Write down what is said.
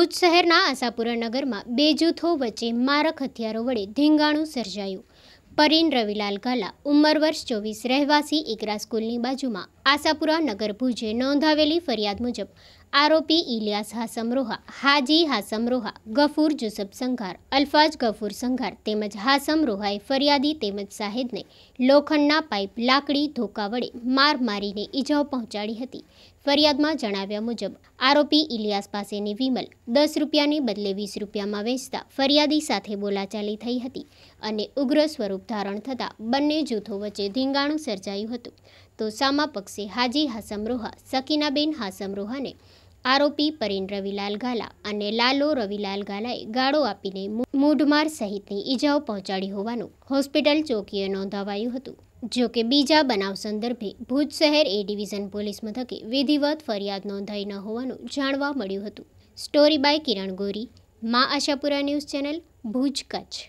ભુજ શહેરના આશાપુરા નગરમાં બે જૂથો વચ્ચે મારક હથિયારો વડે ધીંગાણું સર્જાયું પરીન રવિલાલ ગાલા ઉંમર વર્ષ ચોવીસ રહેવાસી એકરા સ્કૂલની બાજુમાં આશાપુરા નગર ભુજે નોંધાવેલી ફરિયાદ મુજબ આરોપી ઇલિયાસ હાસમરોહા હાજી હાસમરોહા ગફૂર જુસબ સંઘાર અલ્ફાજ ગફૂર સંઘાર તેમજ હાસમરોહાએ ફરિયાદી તેમજ સાહેદને લોખંડના પાઇપ લાકડી ધોકા વડે માર મારીને ઇજાઓ પહોંચાડી હતી ફરિયાદમાં જણાવ્યા મુજબ આરોપી ઇલિયાસ પાસેની વિમલ દસ રૂપિયાને બદલે વીસ રૂપિયામાં વેચતા ફરિયાદી સાથે બોલાચાલી થઈ હતી અને ઉગ્ર સ્વરૂપ ધારણ થતાં બંને જૂથો વચ્ચે ધીંગાણું સર્જાયું હતું તો સામા પક્ષે હાજી હાસમરોહા સકીનાબેન હાસમરોહાને આરોપી પરેન રવિલાલ ગાલા અને લાલો રવિલાલ ગાલાએ ગાળો આપીને મૂઢમાર સહિતની ઈજાઓ પહોંચાડી હોવાનું હોસ્પિટલ ચોકીએ નોંધાવાયું હતું જો કે બીજા બનાવ સંદર્ભે ભુજ શહેર એ ડિવિઝન પોલીસ મથકે વિધિવત ફરિયાદ નોંધાઈ ન હોવાનું જાણવા મળ્યું હતું story by Kiran Gori Ma Ashapura news channel Bhuj Kutch